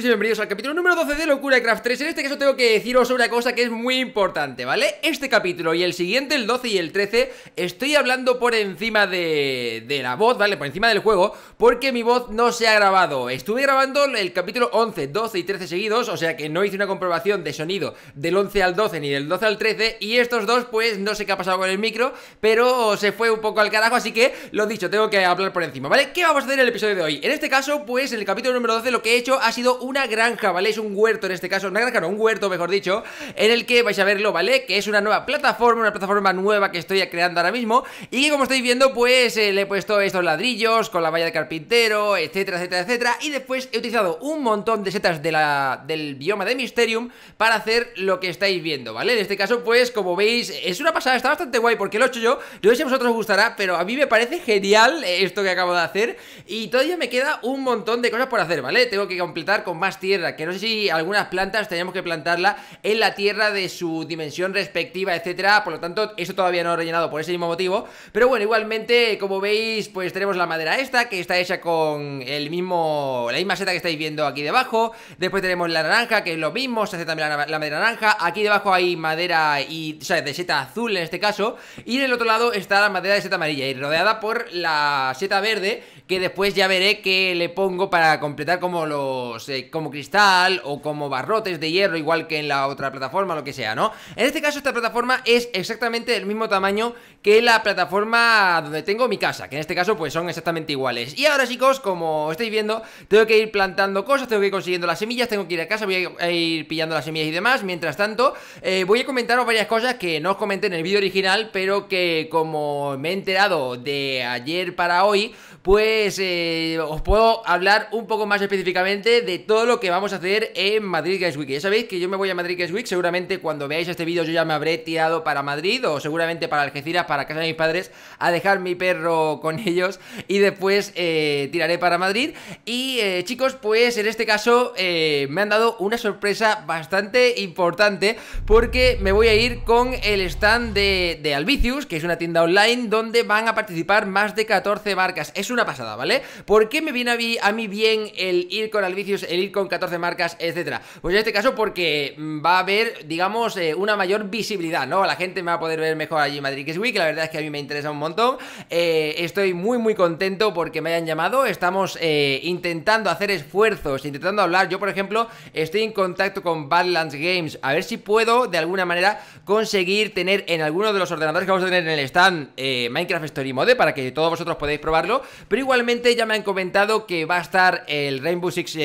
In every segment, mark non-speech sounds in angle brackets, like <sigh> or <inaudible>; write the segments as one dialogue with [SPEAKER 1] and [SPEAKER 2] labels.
[SPEAKER 1] Y bienvenidos al capítulo número 12 de Locura Craft 3 En este caso tengo que deciros sobre una cosa que es muy importante, ¿vale? Este capítulo y el siguiente, el 12 y el 13 Estoy hablando por encima de, la voz, ¿vale? Por encima del juego Porque mi voz no se ha grabado Estuve grabando el capítulo 11, 12 y 13 seguidos O sea que no hice una comprobación de sonido del 11 al 12 ni del 12 al 13 Y estos dos, pues no sé qué ha pasado con el micro Pero se fue un poco al carajo, así que lo dicho, tengo que hablar por encima, ¿vale? ¿Qué vamos a hacer en el episodio de hoy? En este caso, pues en el capítulo número 12 lo que he hecho ha sido un una granja, ¿vale? Es un huerto en este caso, una granja, no, un huerto, mejor dicho, en el que vais a verlo, ¿vale? Que es una nueva plataforma, una plataforma nueva que estoy creando ahora mismo y que como estáis viendo, pues eh, le he puesto estos ladrillos con la valla de carpintero, etcétera, etcétera, etcétera, y después he utilizado un montón de setas de la, del bioma de Mysterium para hacer lo que estáis viendo, ¿vale? En este caso, pues, como veis, es una pasada, está bastante guay porque lo he hecho yo, no sé si a vosotros os gustará, pero a mí me parece genial esto que acabo de hacer y todavía me queda un montón de cosas por hacer, ¿vale? Tengo que completar con más tierra, que no sé si algunas plantas teníamos que plantarla en la tierra de su dimensión respectiva, etcétera, por lo tanto, eso todavía no ha rellenado por ese mismo motivo, pero bueno, igualmente, como veis, pues tenemos la madera esta, que está hecha con el mismo, la misma seta que estáis viendo aquí debajo, después tenemos la naranja, que es lo mismo, se hace también la, madera naranja, aquí debajo hay madera y, o sea, de seta azul en este caso, y en el otro lado está la madera de seta amarilla, y rodeada por la seta verde, que después ya veré que le pongo para completar como los... Eh, como cristal o como barrotes de hierro, igual que en la otra plataforma, lo que sea, ¿no? En este caso, esta plataforma es exactamente el mismo tamaño que la plataforma donde tengo mi casa, que en este caso, pues son exactamente iguales. Y ahora, chicos, como estáis viendo, tengo que ir plantando cosas, tengo que ir consiguiendo las semillas, tengo que ir a casa, voy a ir pillando las semillas y demás. Mientras tanto, eh, voy a comentaros varias cosas que no os comenté en el vídeo original, pero que como me he enterado de ayer para hoy, pues eh, os puedo hablar un poco más específicamente de todo lo que vamos a hacer en Madrid Games Week. Ya sabéis que yo me voy a Madrid Games Week, seguramente cuando veáis este vídeo yo ya me habré tirado para Madrid o seguramente para Algeciras, para casa de mis padres, a dejar mi perro con ellos y después eh, tiraré para Madrid. Y eh, chicos, pues en este caso eh, me han dado una sorpresa bastante importante porque me voy a ir con el stand de, de Albicius, que es una tienda online donde van a participar más de 14 marcas. Es una pasada, ¿vale? ¿Por qué me viene a mí, a mí bien el ir con Albicius, el ir con 14 marcas, etcétera. Pues en este caso porque mm, va a haber, digamos, eh, una mayor visibilidad, ¿no? La gente me va a poder ver mejor allí en Madrid Week, la verdad es que a mí me interesa un montón. Eh, estoy muy, muy contento porque me hayan llamado, estamos eh, intentando hacer esfuerzos, intentando hablar. Yo, por ejemplo, estoy en contacto con Badlands Games, a ver si puedo, de alguna manera, conseguir tener en alguno de los ordenadores que vamos a tener en el stand Minecraft Story Mode, para que todos vosotros podáis probarlo, pero igualmente ya me han comentado que va a estar el Rainbow Six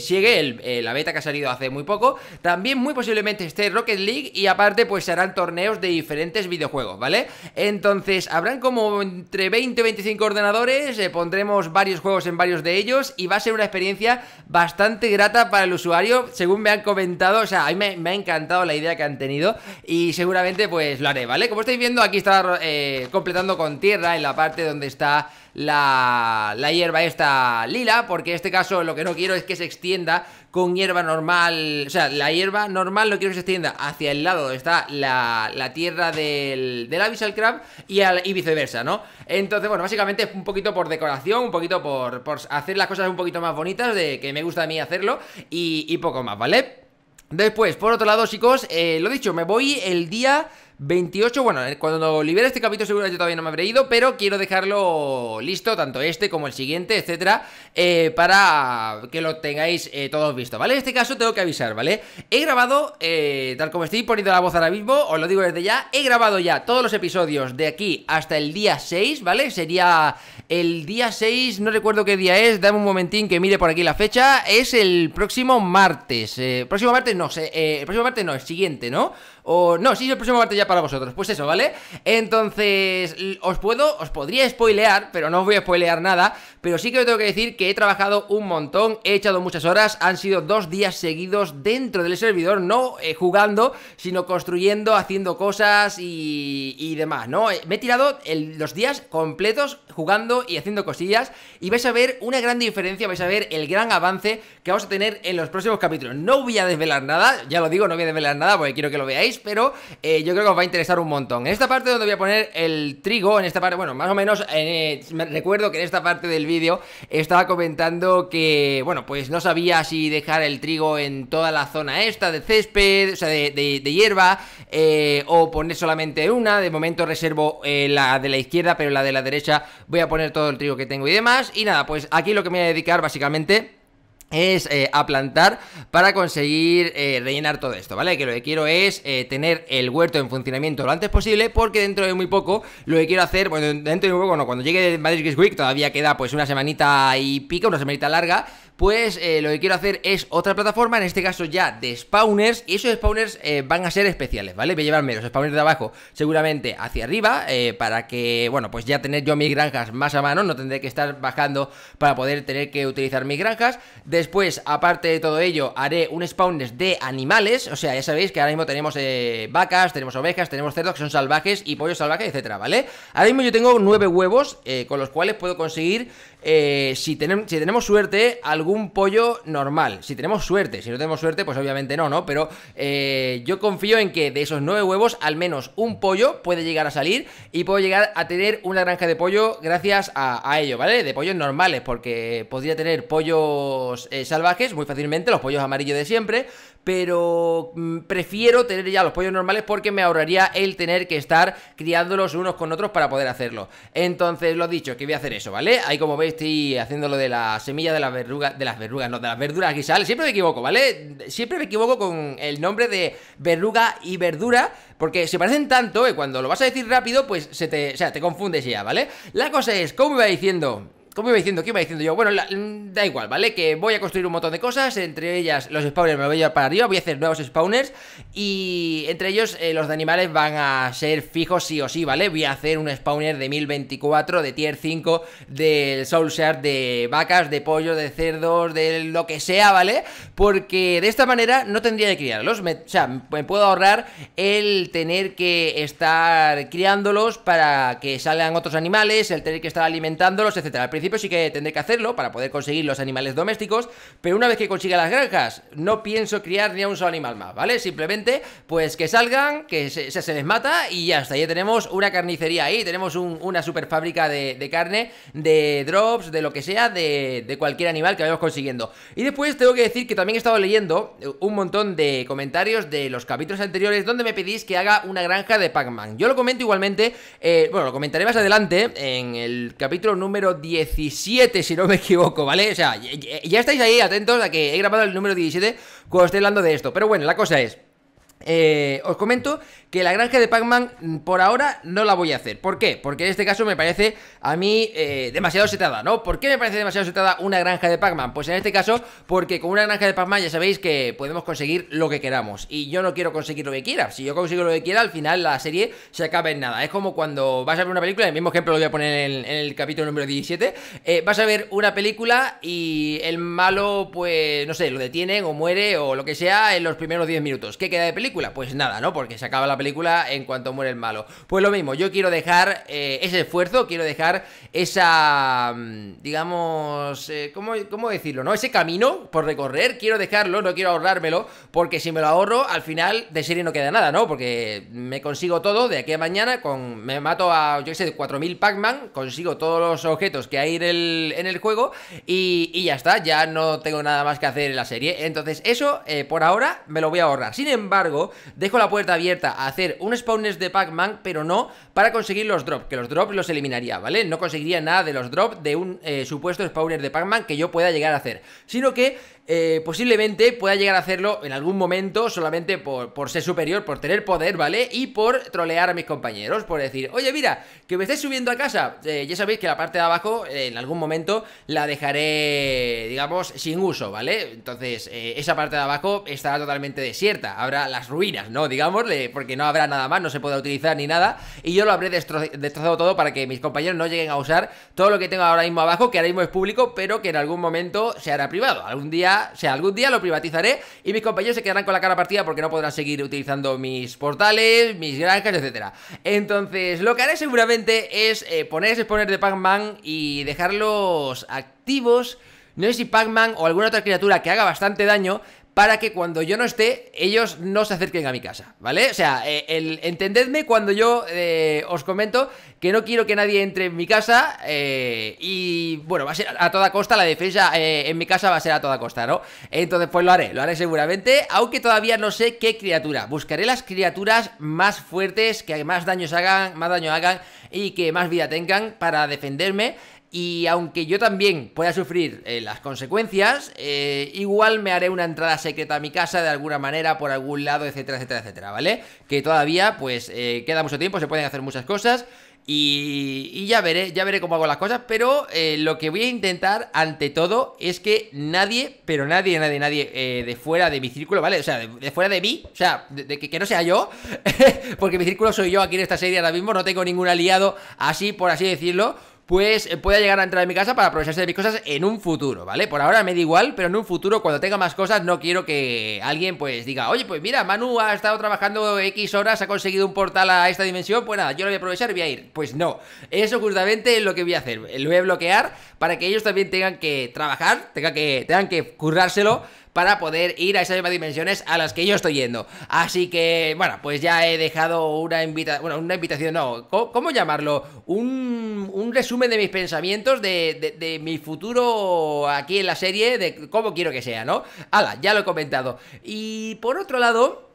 [SPEAKER 1] sigue, el, eh, la beta que ha salido hace muy poco. También muy posiblemente esté Rocket League y aparte pues se harán torneos de diferentes videojuegos, ¿vale? Entonces habrán como entre 20 y 25 ordenadores, eh, pondremos varios juegos en varios de ellos y va a ser una experiencia bastante grata para el usuario, según me han comentado, o sea, a mí me, me ha encantado la idea que han tenido y seguramente pues lo haré, ¿vale? Como estáis viendo aquí está eh, completando con tierra en la parte donde está la, la hierba esta lila, porque en este caso lo que no quiero es que se extienda con hierba normal, o sea, la hierba normal lo quiero que se extienda hacia el lado donde está la, tierra del, del Abyssal Crab y, y viceversa, ¿no? Entonces, bueno, básicamente un poquito por decoración, un poquito por, hacer las cosas un poquito más bonitas, de que me gusta a mí hacerlo y, poco más, ¿vale? Después, por otro lado, chicos, eh, lo dicho, me voy el día 28, bueno, eh, cuando libera este capítulo seguro yo todavía no me habré ido, pero quiero dejarlo listo, tanto este como el siguiente, etcétera, eh, para que lo tengáis eh, todos visto, ¿vale? En este caso tengo que avisar, ¿vale? He grabado, tal como estoy poniendo la voz ahora mismo, os lo digo desde ya, he grabado ya todos los episodios de aquí hasta el día 6, ¿vale? Sería el día 6, no recuerdo qué día es, dame un momentín que mire por aquí la fecha, es el próximo martes, próximo martes no, el próximo martes no, el siguiente, ¿no? O no, sí, es el próximo martes ya para vosotros. Pues eso, ¿vale? Entonces, os puedo, os podría spoilear, pero no os voy a spoilear nada. Pero sí que os tengo que decir que he trabajado un montón, he echado muchas horas. Han sido dos días seguidos dentro del servidor, no eh, jugando, sino construyendo, haciendo cosas y, demás, ¿no? Eh, me he tirado los días completos jugando y haciendo cosillas. Y vais a ver una gran diferencia, vais a ver el gran avance que vamos a tener en los próximos capítulos. No voy a desvelar nada, ya lo digo, no voy a desvelar nada porque quiero que lo veáis pero eh, yo creo que os va a interesar un montón. En esta parte donde voy a poner el trigo, en esta parte, bueno, más o menos, eh, recuerdo que en esta parte del vídeo estaba comentando que, bueno, pues no sabía si dejar el trigo en toda la zona esta de césped, o sea, de, hierba, eh, o poner solamente una, de momento reservo la de la izquierda, pero la de la derecha voy a poner todo el trigo que tengo y demás, y nada, pues aquí lo que me voy a dedicar básicamente es eh, plantar para conseguir eh, rellenar todo esto, ¿vale? Que lo que quiero es eh, tener el huerto en funcionamiento lo antes posible porque dentro de muy poco lo que quiero hacer, bueno, dentro de muy poco no, cuando llegue Madrid es todavía queda pues una semanita y pica, una semanita larga, pues eh, lo que quiero hacer es otra plataforma, en este caso ya de spawners, y esos spawners eh, van a ser especiales, ¿vale? Voy a llevarme los spawners de abajo seguramente hacia arriba, eh, para que, bueno, pues ya tener yo mis granjas más a mano, no tendré que estar bajando para poder tener que utilizar mis granjas. Después, aparte de todo ello, haré un spawners de animales, o sea, ya sabéis que ahora mismo tenemos vacas, tenemos ovejas, tenemos cerdos que son salvajes y pollos salvajes, etcétera, ¿vale? Ahora mismo yo tengo nueve huevos, con los cuales puedo conseguir eh, si, tenemos, si tenemos suerte, algún pollo normal. Si tenemos suerte, si no tenemos suerte, pues obviamente no, ¿no? Pero eh, yo confío en que de esos nueve huevos, al menos un pollo puede llegar a salir y puedo llegar a tener una granja de pollo gracias a, ello, ¿vale? De pollos normales, porque podría tener pollos eh, salvajes muy fácilmente, los pollos amarillos de siempre pero mm, prefiero tener ya los pollos normales porque me ahorraría el tener que estar criándolos unos con otros para poder hacerlo. Entonces, lo dicho, que voy a hacer eso, ¿vale? Ahí como veis estoy haciendo lo de la semilla de las verrugas, de las verrugas, no, de las verduras sale siempre me equivoco, ¿vale? Siempre me equivoco con el nombre de verruga y verdura porque se parecen tanto que cuando lo vas a decir rápido, pues se te, o sea, te confundes ya, ¿vale? La cosa es, como va diciendo voy iba diciendo, ¿qué iba diciendo yo? Bueno, da igual, ¿vale? Que voy a construir un montón de cosas, entre ellas los spawners me voy a llevar para arriba, voy a hacer nuevos spawners y entre ellos eh, los de animales van a ser fijos sí o sí, ¿vale? Voy a hacer un spawner de 1024, de tier 5, del soul shard, de vacas, de pollo, de cerdos, de lo que sea, ¿vale? Porque de esta manera no tendría que criarlos, o sea, me puedo ahorrar el tener que estar criándolos para que salgan otros animales, el tener que estar alimentándolos, etcétera. Al principio sí que tendré que hacerlo para poder conseguir los animales domésticos, pero una vez que consiga las granjas, no pienso criar ni a un solo animal más, ¿vale? Simplemente, pues que salgan, que se, se, les mata y ya está. Ya tenemos una carnicería ahí, tenemos una super fábrica de, carne, de drops, de lo que sea, de, cualquier animal que vayamos consiguiendo. Y después tengo que decir que también he estado leyendo eh, un montón de comentarios de los capítulos anteriores donde me pedís que haga una granja de Pac-Man. Yo lo comento igualmente, eh, bueno, lo comentaré más adelante en el capítulo número 10 17, si no me equivoco, ¿vale? O sea, ya, estáis ahí atentos a que he grabado el número 17 cuando estoy hablando de esto. Pero bueno, la cosa es... Eh, os comento que la granja de Pac-Man mm, por ahora no la voy a hacer. ¿Por qué? Porque en este caso me parece a mí eh, demasiado setada, ¿no? ¿Por qué me parece demasiado setada una granja de Pac-Man? Pues en este caso, porque con una granja de Pac-Man ya sabéis que podemos conseguir lo que queramos. Y yo no quiero conseguir lo que quiera. Si yo consigo lo que quiera, al final la serie se acaba en nada. Es como cuando vas a ver una película, el mismo ejemplo lo voy a poner en, el capítulo número 17, eh, vas a ver una película y el malo, pues, no sé, lo detienen o muere o lo que sea en los primeros 10 minutos. ¿Qué queda de película? Pues nada, ¿no? Porque se acaba la película en cuanto muere el malo. Pues lo mismo, yo quiero dejar eh, ese esfuerzo, quiero dejar esa, mm, digamos, eh, ¿cómo, decirlo? ¿No? Ese camino por recorrer, quiero dejarlo, no quiero ahorrármelo, porque si me lo ahorro, al final de serie no queda nada, ¿no? Porque me consigo todo de aquí a mañana, con, me mato a, yo qué sé, 4.000 Pac-Man, consigo todos los objetos que hay en el, en el juego y, ya está, ya no tengo nada más que hacer en la serie. Entonces eso, eh, por ahora, me lo voy a ahorrar. Sin embargo, dejo la puerta abierta a hacer un spawners de Pac-Man, pero no para conseguir los drops, que los drops los eliminaría, ¿vale? No conseguiría nada de los drops de un eh, supuesto spawner de Pac-Man que yo pueda llegar a hacer, sino que eh, posiblemente pueda llegar a hacerlo en algún momento solamente por, ser superior, por tener poder, ¿vale? Y por trolear a mis compañeros, por decir, oye, mira, que me estáis subiendo a casa. Eh, ya sabéis que la parte de abajo eh, en algún momento la dejaré, digamos, sin uso, ¿vale? Entonces, esa parte de abajo estará totalmente desierta. Habrá las ruinas, ¿no? Digamos, porque no habrá nada más, no se podrá utilizar ni nada. Y yo lo habré destrozado todo para que mis compañeros no lleguen a usar todo lo que tengo ahora mismo abajo, que ahora mismo es público, pero que en algún momento se hará privado. Algún día o sea, algún día lo privatizaré y mis compañeros se quedarán con la cara partida porque no podrán seguir utilizando mis portales, mis granjas, etcétera. Entonces, lo que haré seguramente es eh, poner ese exponer de Pac-Man y dejarlos activos no sé si Pac-Man o alguna otra criatura que haga bastante daño para que cuando yo no esté, ellos no se acerquen a mi casa, ¿vale? O sea, eh, entendedme cuando yo eh, os comento que no quiero que nadie entre en mi casa eh, y, bueno, va a ser a toda costa, la defensa en mi casa va a ser a toda costa, ¿no? Entonces, pues lo haré, lo haré seguramente, aunque todavía no sé qué criatura. Buscaré las criaturas más fuertes, que más daños hagan, más daño hagan y que más vida tengan para defenderme y aunque yo también pueda sufrir eh, las consecuencias, eh, igual me haré una entrada secreta a mi casa de alguna manera, por algún lado, etcétera, etcétera, etcétera, ¿vale? Que todavía, pues, eh, queda mucho tiempo, se pueden hacer muchas cosas. Y, ya veré, ya veré cómo hago las cosas, pero lo que voy a intentar ante todo es que nadie, pero nadie, nadie, nadie de fuera de mi círculo, ¿vale? O sea, de, fuera de mí, o sea, de, que, que, no sea yo, <laughs> porque mi círculo soy yo aquí en esta serie ahora mismo, no tengo ningún aliado así, por así decirlo pues eh, pueda llegar a entrar a mi casa para aprovecharse de mis cosas en un futuro, ¿vale? Por ahora me da igual, pero en un futuro, cuando tenga más cosas, no quiero que alguien pues diga, oye, pues mira, Manu ha estado trabajando X horas, ha conseguido un portal a esta dimensión, pues nada, yo lo voy a aprovechar y voy a ir. Pues no, eso justamente es lo que voy a hacer, lo voy a bloquear para que ellos también tengan que trabajar, tengan que, tengan que currárselo para poder ir a esas mismas dimensiones a las que yo estoy yendo. Así que, bueno, pues ya he dejado una invitación, bueno, una invitación, no, ¿cómo, llamarlo? Un, un, resumen de mis pensamientos, de, de, de, mi futuro aquí en la serie, de cómo quiero que sea, ¿no? Hala, ya lo he comentado. Y por otro lado...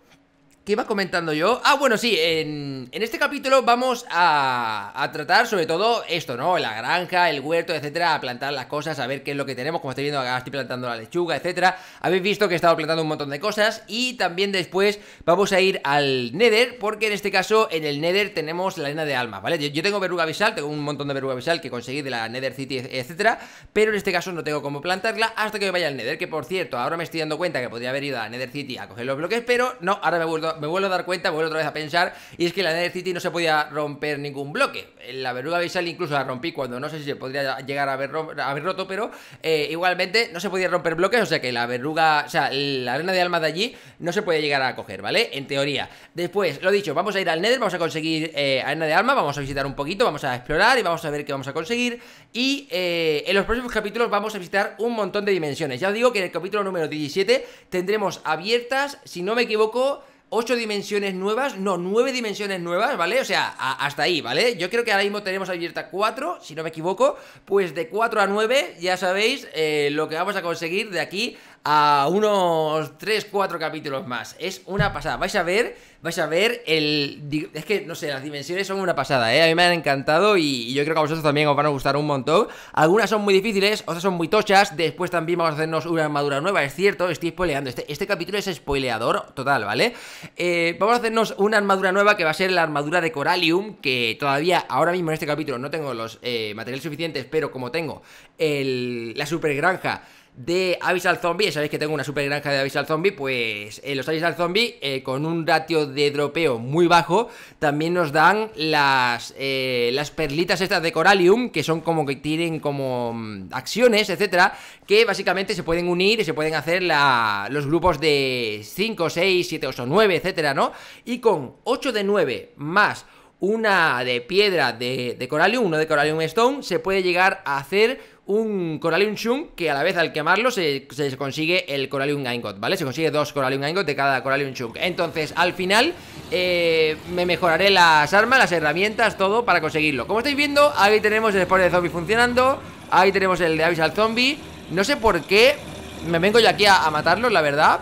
[SPEAKER 1] ¿Qué iba comentando yo? Ah, bueno, sí, en, este capítulo vamos a, a, tratar sobre todo esto, ¿no? La granja, el huerto, etcétera, a plantar las cosas, a ver qué es lo que tenemos, como estáis viendo, acá estoy plantando la lechuga, etcétera. Habéis visto que he estado plantando un montón de cosas y también después vamos a ir al Nether, porque en este caso en el Nether tenemos la arena de almas, ¿vale? Yo, tengo verruga bisal, tengo un montón de verruga bisal que conseguí de la Nether City, etcétera, pero en este caso no tengo cómo plantarla hasta que me vaya al Nether, que por cierto, ahora me estoy dando cuenta que podría haber ido a Nether City a coger los bloques, pero no, ahora me he vuelto me vuelvo a dar cuenta, vuelvo otra vez a pensar, y es que la Nether City no se podía romper ningún bloque. Eh, la verruga Bisal incluso la rompí cuando no sé si se podría llegar a haber, roto, pero eh, igualmente no se podía romper bloques, o sea que la verruga, o sea, la arena de alma de allí no se puede llegar a coger, ¿vale? En teoría. Después, lo dicho, vamos a ir al Nether, vamos a conseguir eh, arena de alma, vamos a visitar un poquito, vamos a explorar y vamos a ver qué vamos a conseguir. Y en los próximos capítulos vamos a visitar un montón de dimensiones. Ya os digo que en el capítulo número 17 tendremos abiertas, si no me equivoco, ocho dimensiones nuevas, no, nueve dimensiones nuevas, ¿vale? O sea, hasta ahí, ¿vale? Yo creo que ahora mismo tenemos abierta cuatro, si no me equivoco, pues de cuatro a nueve, ya sabéis eh, lo que vamos a conseguir de aquí a unos 3, 4 capítulos más. Es una pasada. Vais a ver, vais a ver el... Es que, no sé, las dimensiones son una pasada, ¿eh? A mí me han encantado y yo creo que a vosotros también os van a gustar un montón. Algunas son muy difíciles, otras son muy tochas. Después también vamos a hacernos una armadura nueva, es cierto, estoy spoileando. Este, este capítulo es spoileador total, ¿vale? Eh, vamos a hacernos una armadura nueva que va a ser la armadura de Coralium, que todavía ahora mismo en este capítulo no tengo los eh, materiales suficientes, pero como tengo el, la super granja de al Zombie, sabéis que tengo una super granja de al Zombie, pues eh, los al Zombie eh, con un ratio de dropeo muy bajo también nos dan las, eh, las perlitas estas de Coralium, que son como que tienen como mm, acciones, etcétera, que básicamente se pueden unir y se pueden hacer la, los grupos de 5, 6, 7, 8, 9, etcétera, ¿no? Y con 8 de 9 más una de piedra de, de Coralium, uno de Coralium Stone, se puede llegar a hacer un Coralion Chunk, que a la vez al quemarlo se, consigue el Coralion Ingot, ¿vale? Se consigue dos coralium Gangot de cada Corallium Shun. Entonces, al final, eh, me mejoraré las armas, las herramientas, todo para conseguirlo. Como estáis viendo, ahí tenemos el spawner de zombie funcionando, ahí tenemos el de al zombie. No sé por qué me vengo yo aquí a, a matarlos, la verdad.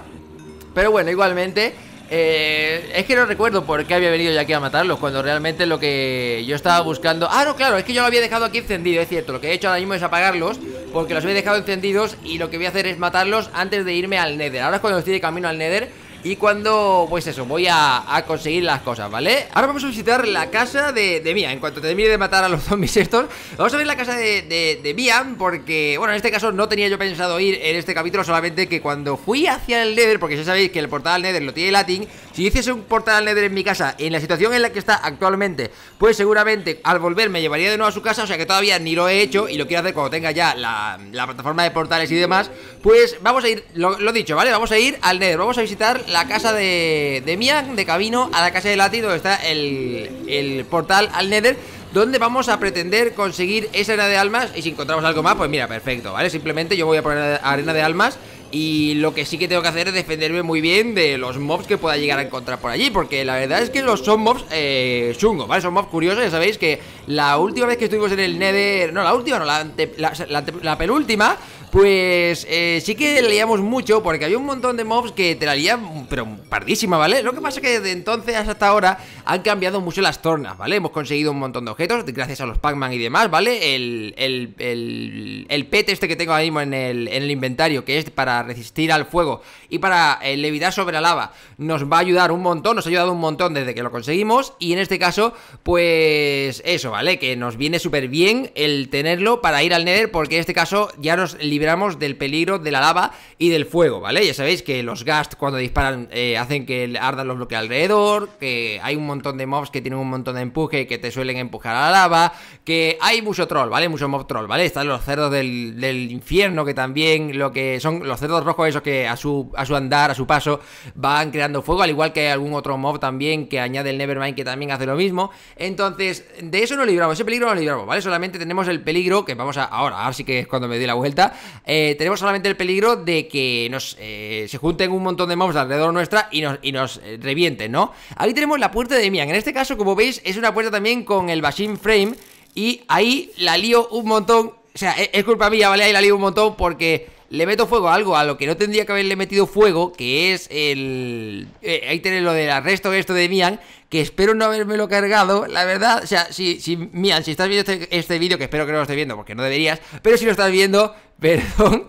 [SPEAKER 1] Pero bueno, igualmente... Eh, es que no recuerdo por qué había venido yo aquí a matarlos Cuando realmente lo que yo estaba buscando Ah, no, claro, es que yo lo había dejado aquí encendido Es cierto, lo que he hecho ahora mismo es apagarlos Porque los había dejado encendidos Y lo que voy a hacer es matarlos antes de irme al Nether Ahora es cuando estoy de camino al Nether y cuando, pues eso, voy a, conseguir las cosas, ¿vale? Ahora vamos a visitar la casa de, de Mia En cuanto termine de matar a los zombies <laughs> estos Vamos a ver la casa de, de, Porque, bueno, en este caso no tenía yo pensado ir en este capítulo Solamente que cuando fui hacia el Nether Porque ya sabéis que el portal Nether lo tiene Latin si hiciese un portal al Nether en mi casa, en la situación en la que está actualmente, pues seguramente al volver me llevaría de nuevo a su casa, o sea que todavía ni lo he hecho y lo quiero hacer cuando tenga ya la, plataforma de portales y demás. Pues vamos a ir, lo, he dicho, ¿vale? Vamos a ir al Nether, vamos a visitar la casa de, de Mian, de Cabino, a la casa de Lati, donde está el, el portal al Nether donde vamos a pretender conseguir esa arena de almas y si encontramos algo más, pues mira, perfecto, ¿vale? Simplemente yo voy a poner arena de almas y lo que sí que tengo que hacer es defenderme muy bien de los mobs que pueda llegar a encontrar por allí. Porque la verdad es que los son mobs eh, chungos, ¿vale? Son mobs curiosos, ya sabéis que la última vez que estuvimos en el Nether... No, la última, no, la, la penúltima... Pues eh, sí que leíamos mucho porque había un montón de mobs que te la lían, pero pardísima, ¿vale? Lo que pasa es que desde entonces hasta ahora han cambiado mucho las tornas, ¿vale? Hemos conseguido un montón de objetos gracias a los Pac-Man y demás, ¿vale? El, pet este que tengo ahora mismo en el, inventario, que es para resistir al fuego y para eh, levitar sobre la lava, nos va a ayudar un montón, nos ha ayudado un montón desde que lo conseguimos y en este caso, pues eso, ¿vale? Que nos viene súper bien el tenerlo para ir al Nether porque en este caso ya nos libera del peligro de la lava y del fuego, ¿vale? Ya sabéis que los ghast cuando disparan eh, hacen que ardan los bloques alrededor, que hay un montón de mobs que tienen un montón de empuje y que te suelen empujar a la lava, que hay mucho troll, ¿vale? Mucho mob troll, ¿vale? Están los cerdos del, infierno que también lo que son los cerdos rojos esos que a su, a su andar, a su paso, van creando fuego, al igual que hay algún otro mob también que añade el Nevermind que también hace lo mismo. Entonces, de eso no libramos, ese peligro no libramos, ¿vale? Solamente tenemos el peligro que vamos a... Ahora, ahora sí que es cuando me di la vuelta, eh, tenemos solamente el peligro de que nos eh, se junten un montón de mobs alrededor nuestra y nos, y nos eh, revienten, ¿no? Ahí tenemos la puerta de Mian. En este caso, como veis, es una puerta también con el Bashin Frame. Y ahí la lío un montón. O sea, e, es, culpa mía, ¿vale? Ahí la lío un montón porque le meto fuego a algo a lo que no tendría que haberle metido fuego, que es el... ahí tenéis lo del arresto esto de Mian, que espero no lo cargado, la verdad, o sea, si, si Mian, si estás viendo este, este vídeo, que espero que no lo estés viendo, porque no deberías, pero si lo estás viendo, perdón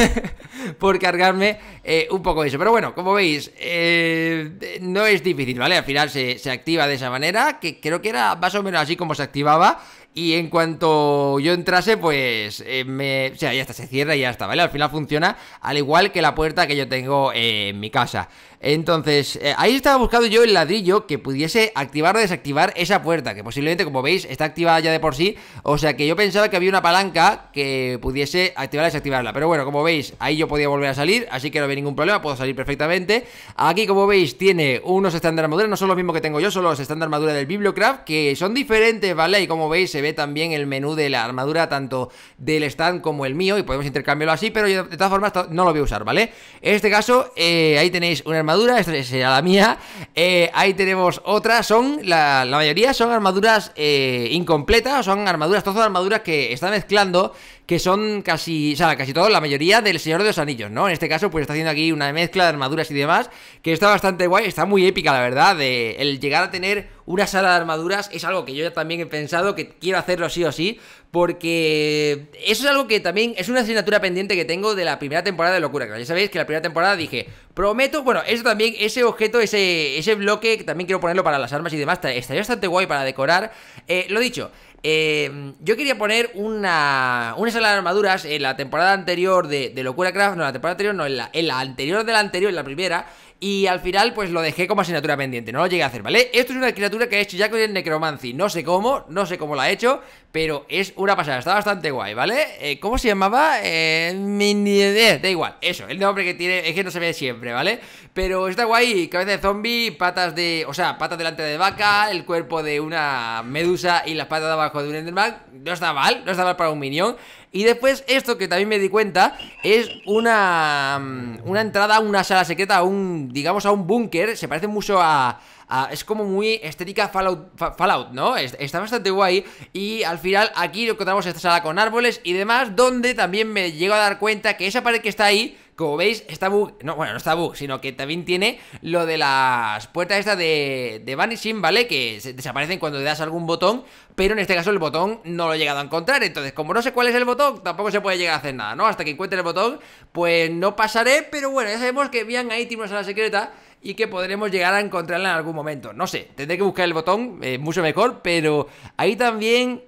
[SPEAKER 1] <laughs> por cargarme eh, un poco de eso. Pero bueno, como veis, eh, no es difícil, ¿vale? Al final se, activa de esa manera, que creo que era más o menos así como se activaba. Y en cuanto yo entrase, pues eh, me, o sea, ya está, se cierra y ya está, ¿vale? Al final funciona al igual que la puerta que yo tengo en mi casa. Entonces, eh, ahí estaba buscando yo el ladrillo que pudiese activar o desactivar esa puerta, que posiblemente, como veis, está activada ya de por sí. O sea que yo pensaba que había una palanca que pudiese activar o desactivarla. Pero bueno, como veis, ahí yo podía volver a salir, así que no había ningún problema, puedo salir perfectamente. Aquí, como veis, tiene unos estándar armadura, no son los mismos que tengo yo, son los de armadura del Bibliocraft, que son diferentes, ¿vale? Y como veis, se ve también el menú de la armadura, tanto del stand como el mío, y podemos intercambiarlo así, pero yo de todas formas no lo voy a usar, ¿vale? En este caso, eh, ahí tenéis una armadura armadura, esta será la mía. Eh, ahí tenemos otra, son la, mayoría son armaduras eh, incompletas, son armaduras, trozos de armaduras que está mezclando que son casi, o sea, casi todos, la mayoría del Señor de los Anillos, ¿no? En este caso, pues está haciendo aquí una mezcla de armaduras y demás, que está bastante guay, está muy épica, la verdad, el llegar a tener una sala de armaduras es algo que yo ya también he pensado que quiero hacerlo sí o sí, porque eso es algo que también es una asignatura pendiente que tengo de la primera temporada de Locura. ya sabéis que la primera temporada dije, prometo, bueno, eso también, ese objeto, ese, ese bloque, que también quiero ponerlo para las armas y demás, estaría bastante guay para decorar. Eh, lo dicho, eh, yo quería poner una, una sala de armaduras en la temporada anterior de, Locura Craft, no, en la temporada anterior, no, la, en la anterior de la anterior, en la primera, y al final, pues lo dejé como asignatura pendiente, no lo llegué a hacer, ¿vale? Esto es una criatura que ha hecho ya con el Necromancy, no sé cómo, no sé cómo la ha hecho, pero es una pasada, está bastante guay, ¿vale? Eh, ¿Cómo se llamaba? Eh, Minidez, da igual, eso, el nombre que tiene es que no se ve siempre, ¿vale? Pero está guay, cabeza de zombie, patas de, o sea, patas delante de vaca, el cuerpo de una medusa y las patas de abajo de un Enderman, no está mal, no está mal para un minion. Y después esto que también me di cuenta es una, mm, una entrada una sala secreta, un, digamos, a un búnker. Se parece mucho a, es como muy estética Fallout, Fallout ¿no? está bastante guay y al final aquí encontramos esta sala con árboles y demás, donde también me llego a dar cuenta que esa pared que está ahí como veis, está bug, no, bueno, no está bug, sino que también tiene lo de las puertas estas de, de Vanishing, ¿vale? Que desaparecen cuando le das algún botón, pero en este caso el botón no lo he llegado a encontrar. Entonces, como no sé cuál es el botón, tampoco se puede llegar a hacer nada, ¿no? Hasta que encuentre el botón, pues no pasaré, pero bueno, ya sabemos que bien ahí tiene una sala secreta y que podremos llegar a encontrarla en algún momento. No sé, tendré que buscar el botón, eh, mucho mejor, pero ahí también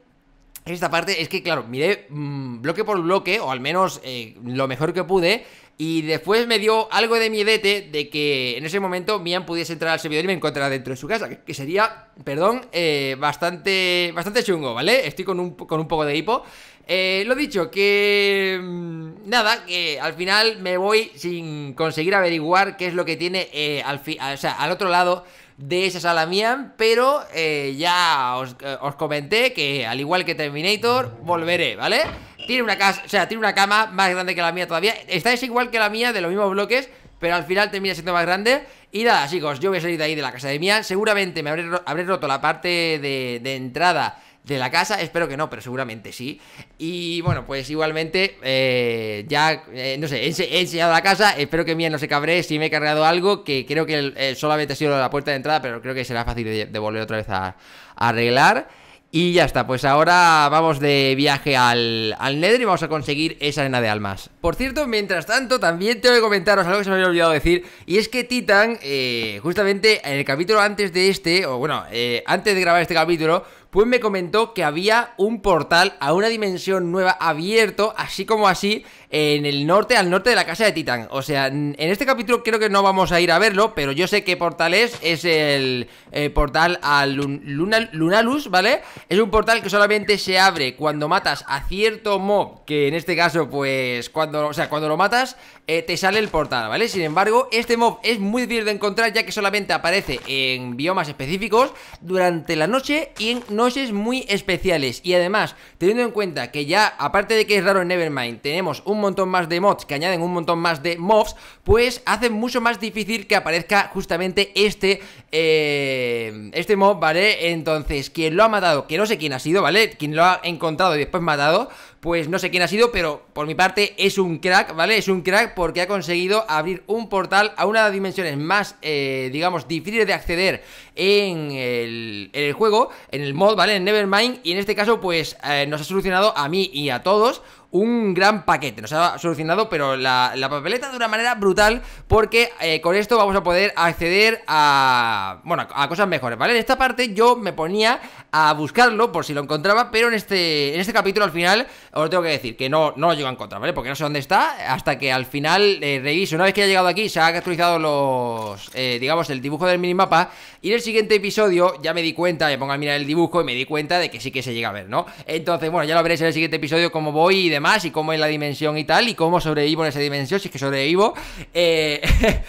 [SPEAKER 1] esta parte es que, claro, miré mm, bloque por bloque, o al menos eh, lo mejor que pude, y después me dio algo de miedete de que en ese momento Mian pudiese entrar al servidor y me encontrara dentro de su casa, que sería, perdón, eh, bastante, bastante chungo, ¿vale? Estoy con un, con un poco de hipo. Eh, lo dicho, que... Mm, nada, que al final me voy sin conseguir averiguar qué es lo que tiene eh, al, al otro lado de esa sala Mian pero eh, ya os, os comenté que al igual que Terminator, volveré, ¿vale? Tiene una casa, o sea, tiene una cama más grande que la mía todavía. Esta es igual que la mía, de los mismos bloques, pero al final termina siendo más grande. Y nada, chicos, yo voy a salir de ahí de la casa de mía. Seguramente me habré, roto la parte de, entrada de la casa, espero que no, pero seguramente sí. Y bueno, pues igualmente, eh, ya, eh, no sé, he, enseñado la casa, espero que mía no se cabre si me he cargado algo, que creo que eh, solamente ha sido la puerta de entrada, pero creo que será fácil de, volver otra vez a arreglar. Y ya está, pues ahora vamos de viaje al, al Nether y vamos a conseguir esa arena de almas. Por cierto, mientras tanto, también tengo que comentaros algo que se me había olvidado decir, y es que Titan, eh, justamente en el capítulo antes de este, o bueno, eh, antes de grabar este capítulo, pues me comentó que había un portal a una dimensión nueva abierto, así como así, en el norte, al norte de la casa de Titan. O sea, en este capítulo creo que no vamos a ir a verlo, pero yo sé qué portal es. Es el eh, portal a Luna Lunalus, ¿vale? Es un portal que solamente se abre cuando matas a cierto mob, que en este caso, pues, cuando, o sea, cuando lo matas, eh, te sale el portal, ¿vale? Sin embargo, este mob es muy difícil de encontrar ya que solamente aparece en biomas específicos durante la noche y en noches muy especiales. Y además, teniendo en cuenta que ya, aparte de que es raro en Nevermind, tenemos un montón más de mods, que añaden un montón más de mobs, pues hace mucho más difícil que aparezca justamente este, eh, este mob, ¿vale? Entonces, quien lo ha matado, que no sé quién ha sido, ¿vale? Quien lo ha encontrado y después matado, pues no sé quién ha sido, pero por mi parte es un crack, ¿vale? Es un crack porque ha conseguido abrir un portal a una de las dimensiones más, eh, digamos, difíciles de acceder en el, el, juego, en el mod, ¿vale? En Nevermind, y en este caso, pues eh, nos ha solucionado a mí y a todos un gran paquete. Nos ha solucionado, pero la, la papeleta de una manera brutal. Porque eh, con esto vamos a poder acceder a. Bueno, a cosas mejores, ¿vale? En esta parte yo me ponía a buscarlo por si lo encontraba. Pero en este, en este capítulo al final os lo tengo que decir, que no, no lo llego a encontrar, ¿vale? Porque no sé dónde está, hasta que al final eh, reviso. Una vez que haya llegado aquí, se ha actualizado los, eh, digamos, el dibujo del minimapa. Y en el siguiente episodio ya me di cuenta, me pongo a mirar el dibujo y me di cuenta de que sí que se llega a ver, ¿no? Entonces, bueno, ya lo veréis en el siguiente episodio cómo voy y demás, y cómo es la dimensión y tal, y cómo sobrevivo en esa dimensión, si es que sobrevivo, eh,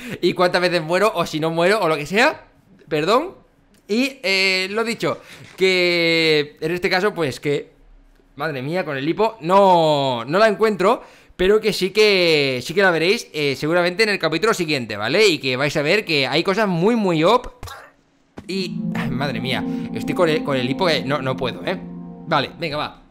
[SPEAKER 1] <laughs> y cuántas veces muero, o si no muero, o lo que sea. Perdón, y eh, lo dicho, que en este caso, pues que madre mía, con el hipo, no, no la encuentro, pero que sí que sí que la veréis eh, seguramente en el capítulo siguiente, ¿vale? Y que vais a ver que hay cosas muy, muy op. Y, madre mía, estoy con el, hipo que no, no puedo, ¿eh? Vale, venga, va.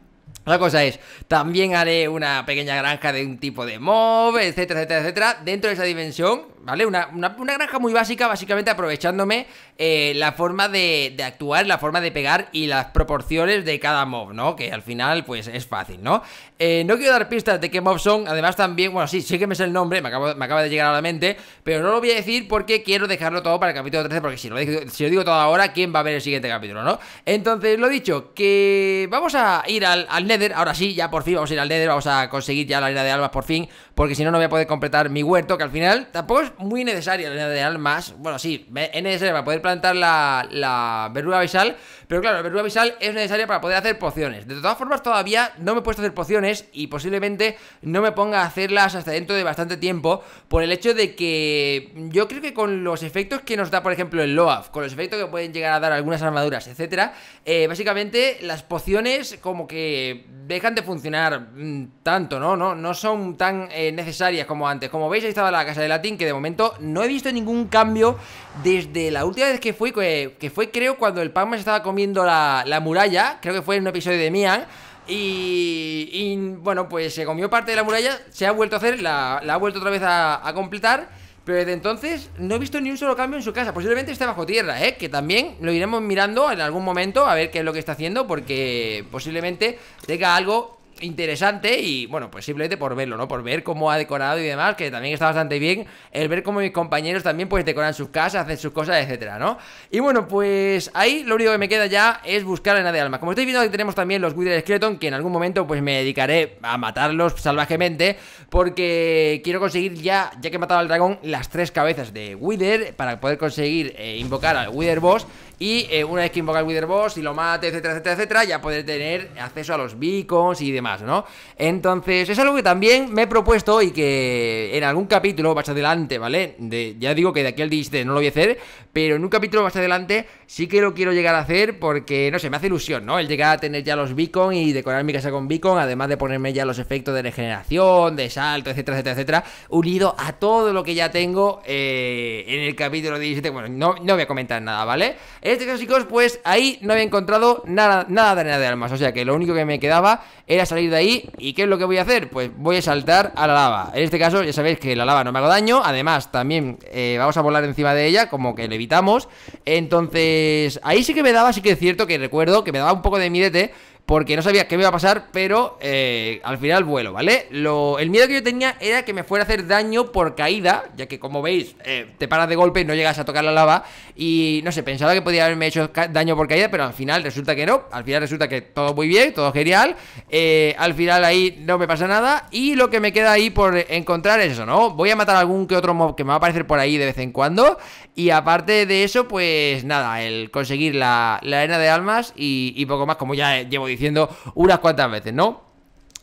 [SPEAKER 1] La cosa es, también haré una pequeña granja de un tipo de mob, etcétera, etcétera, etcétera, dentro de esa dimensión ¿vale? Una, una, granja muy básica, básicamente aprovechándome eh, la forma de, actuar, la forma de pegar y las proporciones de cada mob, ¿no? Que al final, pues, es fácil, ¿no? Eh, no quiero dar pistas de qué mob son, además también, bueno, sí, sí que me sé el nombre, me, acaba de llegar a la mente, pero no lo voy a decir porque quiero dejarlo todo para el capítulo 13, porque si lo, si lo digo todo ahora, ¿quién va a ver el siguiente capítulo, no? Entonces, lo dicho, que vamos a ir al, al Nether, ahora sí, ya por fin vamos a ir al Nether, vamos a conseguir ya la vida de almas por fin, porque si no, no voy a poder completar mi huerto, que al final tampoco muy necesario en general más. Bueno, sí, es necesario para poder plantar la, la verdura basal, pero claro, la verdura abisal es necesaria para poder hacer pociones. De todas formas, todavía no me he puesto a hacer pociones y posiblemente no me ponga a hacerlas hasta dentro de bastante tiempo por el hecho de que yo creo que con los efectos que nos da, por ejemplo, el Loaf, con los efectos que pueden llegar a dar algunas armaduras, etcétera, eh, básicamente las pociones como que dejan de funcionar mm, tanto, ¿no? No, no son tan eh, necesarias como antes. Como veis, ahí estaba la casa de latín, que de momento no he visto ningún cambio desde la última vez que fui, que, fue creo cuando el Pac-Man estaba comiendo la, muralla, creo que fue en un episodio de Mian. Y, bueno, pues se comió parte de la muralla, se ha vuelto a hacer, la, ha vuelto otra vez a, a, completar. Pero desde entonces no he visto ni un solo cambio en su casa. Posiblemente esté bajo tierra, ¿eh? Que también lo iremos mirando en algún momento a ver qué es lo que está haciendo, porque posiblemente tenga algo interesante y bueno, pues simplemente por verlo, ¿no? Por ver cómo ha decorado y demás, que también está bastante bien el ver cómo mis compañeros también pues decoran sus casas, hacen sus cosas, etcétera, ¿no? Y bueno, pues ahí lo único que me queda ya es buscar la de alma. Como estoy viendo, aquí tenemos también los Wither Skeleton, que en algún momento pues me dedicaré a matarlos salvajemente, porque quiero conseguir ya, ya que he matado al dragón, las tres cabezas de Wither para poder conseguir eh, invocar al Wither Boss y eh, una vez que invoca al Wither Boss y lo mate, etcétera, etcétera, etcétera, ya poder tener acceso a los beacons y demás. ¿no? Entonces, es algo que también me he propuesto y que en algún capítulo más adelante, ¿vale? De, ya digo que de aquí al 17 no lo voy a hacer, pero en un capítulo más adelante sí que lo quiero llegar a hacer porque, no sé, me hace ilusión, ¿no? El llegar a tener ya los beacon y decorar mi casa con beacon, además de ponerme ya los efectos de regeneración, de salto, etcétera, etcétera, etcétera, unido a todo lo que ya tengo eh, en el capítulo 17. Bueno, no, voy a comentar nada, ¿vale? En este caso, chicos, pues ahí no había encontrado nada, nada de nada de almas, o sea que lo único que me quedaba era salir de ahí y ¿qué es lo que voy a hacer? Pues voy a saltar a la lava. En este caso, ya sabéis que la lava no me hago daño, además también eh, vamos a volar encima de ella, como que le evitamos. Entonces, ahí sí que me daba, sí que es cierto que recuerdo que me daba un poco de mirete porque no sabía qué me iba a pasar, pero eh, al final vuelo, ¿vale? Lo, el miedo que yo tenía era que me fuera a hacer daño por caída, ya que como veis, eh, te paras de golpe, y no llegas a tocar la lava, y no sé, pensaba que podía haberme hecho daño por caída, pero al final resulta que no, al final resulta que todo muy bien, todo genial, eh, al final ahí no me pasa nada, y lo que me queda ahí por encontrar es eso, ¿no? Voy a matar algún que otro mob que me va a aparecer por ahí de vez en cuando, y aparte de eso, pues nada, el conseguir la, arena de almas y, y poco más, como ya llevo diciendo unas cuantas veces, ¿no?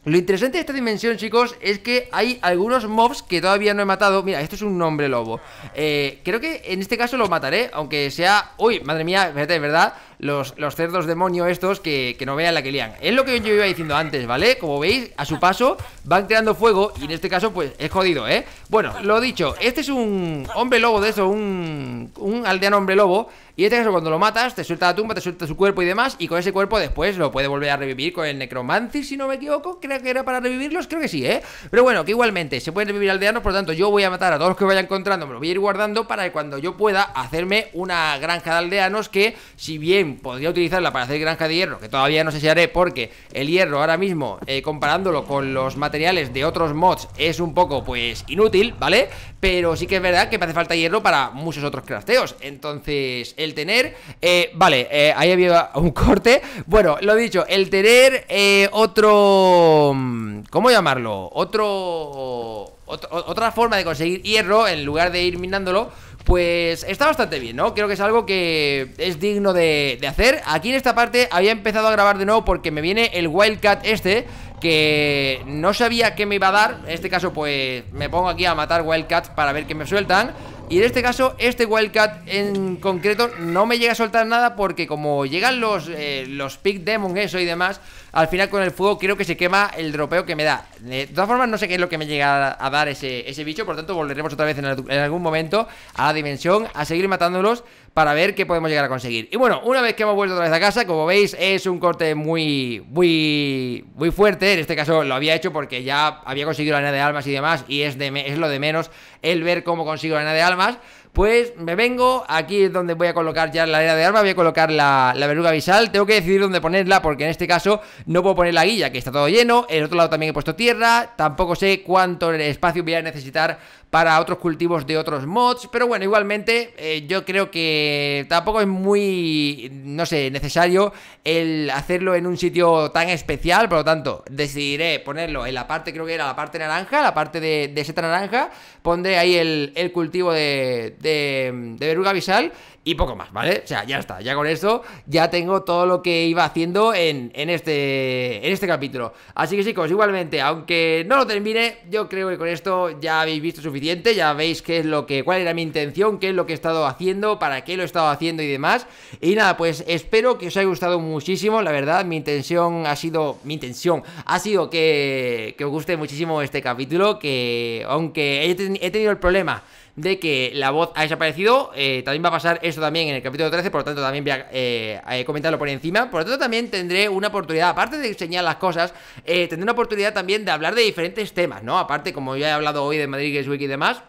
[SPEAKER 1] Lo interesante de esta dimensión, chicos, es que hay algunos mobs que todavía no he matado. Mira, esto es un hombre lobo. Eh, creo que en este caso lo mataré, aunque sea... Uy, madre mía, de ¿verdad? Los, los cerdos demonio estos que, no vean la que lían. Es lo que yo iba diciendo antes, ¿vale? Como veis, a su paso van creando fuego y en este caso, pues, es jodido, ¿eh? Bueno, lo dicho, este es un hombre lobo de eso, un, un aldeano hombre lobo y en este caso, cuando lo matas, te suelta la tumba, te suelta su cuerpo y demás. Y con ese cuerpo después lo puede volver a revivir con el necromancy, si no me equivoco. Creo que era para revivirlos, creo que sí, ¿eh? Pero bueno, que igualmente se pueden revivir aldeanos. Por lo tanto, yo voy a matar a todos los que vaya encontrando, me lo voy a ir guardando para que cuando yo pueda hacerme una granja de aldeanos. Que si bien podría utilizarla para hacer granja de hierro, que todavía no sé si haré, porque el hierro ahora mismo, eh, comparándolo con los materiales de otros mods, es un poco, pues, inútil, ¿vale? Pero sí que es verdad que me hace falta hierro para muchos otros crafteos. Entonces, el tener. Eh, vale, eh, ahí había un <laughs> corte. Bueno, lo dicho, el tener eh, otro. Mm, ¿Cómo llamarlo? Otro, Otra forma de conseguir hierro en lugar de ir minándolo, pues está bastante bien, ¿no? Creo que es algo que es digno de, hacer Aquí en esta parte había empezado a grabar de nuevo porque me viene el Wildcat este Que no sabía qué me iba a dar En este caso pues me pongo aquí a matar Wildcats para ver que me sueltan y en este caso, este Wildcat en concreto no me llega a soltar nada porque como llegan los, eh, los Pick Demon eso y demás, al final con el fuego creo que se quema el dropeo que me da. De todas formas, no sé qué es lo que me llega a, dar ese, ese bicho, por tanto volveremos otra vez en algún momento a la dimensión a seguir matándolos para ver qué podemos llegar a conseguir. Y bueno, una vez que hemos vuelto otra vez a casa, como veis, es un corte muy, muy, muy fuerte. En este caso lo había hecho porque ya había conseguido la nena de almas y demás, y es, de, es lo de menos el ver cómo consigo la nena de almas. Pues me vengo, aquí es donde voy a colocar ya la era de arma, voy a colocar la, la verruga visal, tengo que decidir dónde ponerla porque en este caso no puedo poner la guilla que está todo lleno, el otro lado también he puesto tierra, tampoco sé cuánto espacio voy a necesitar para otros cultivos de otros mods, pero bueno, igualmente eh, yo creo que tampoco es muy, no sé, necesario el hacerlo en un sitio tan especial, por lo tanto decidiré ponerlo en la parte, creo que era la parte naranja, la parte de, seta naranja, pondré ahí el cultivo de, de, de Beruga Visal y poco más, ¿vale? O sea, ya está, ya con esto ya tengo todo lo que iba haciendo en, en, este, en este capítulo. Así que chicos, igualmente, aunque no lo termine, yo creo que con esto ya habéis visto suficiente, ya veis qué es lo que, cuál era mi intención, qué es lo que he estado haciendo, para qué lo he estado haciendo y demás. Y nada, pues espero que os haya gustado muchísimo, la verdad, mi intención ha sido, mi intención ha sido que, que os guste muchísimo este capítulo, que aunque he tenido el problema de que la voz ha desaparecido. Eh, también va a pasar esto también en el capítulo 13, por lo tanto también voy eh, a, comentarlo por encima. Por lo tanto también tendré una oportunidad, aparte de enseñar las cosas, eh, tendré una oportunidad también de hablar de diferentes temas, ¿no? Aparte, como ya he hablado hoy de Madrid Games Week y demás.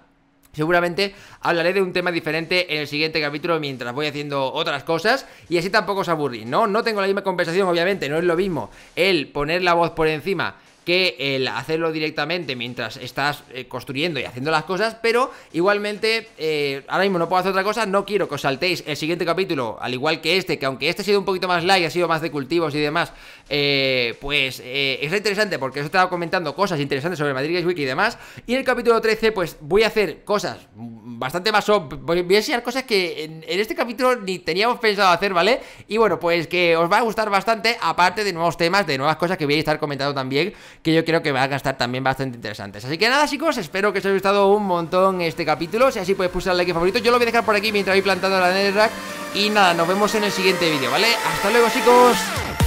[SPEAKER 1] Seguramente hablaré de un tema diferente en el siguiente capítulo mientras voy haciendo otras cosas y así tampoco os aburri ¿no? No tengo la misma conversación, obviamente, no es lo mismo el poner la voz por encima que el hacerlo directamente mientras estás eh, construyendo y haciendo las cosas, pero igualmente eh, ahora mismo no puedo hacer otra cosa, no quiero que os saltéis el siguiente capítulo, al igual que este, que aunque este ha sido un poquito más light, ha sido más de cultivos y demás, eh, pues es interesante porque os he estado comentando cosas interesantes sobre Madrid Games Week y demás, y en el capítulo 13 pues voy a hacer cosas bastante más... Voy a enseñar cosas que en este capítulo ni teníamos pensado hacer, ¿vale? Y bueno, pues que os va a gustar bastante, aparte de nuevos temas, de nuevas cosas que voy a estar comentando también que yo creo que van a estar también bastante interesantes. Así que nada, chicos, espero que os haya gustado un montón este capítulo. Si así puedes pulsar el like favorito, yo lo voy a dejar por aquí mientras voy plantando la netherrack. Y nada, nos vemos en el siguiente vídeo, ¿vale? Hasta luego, chicos.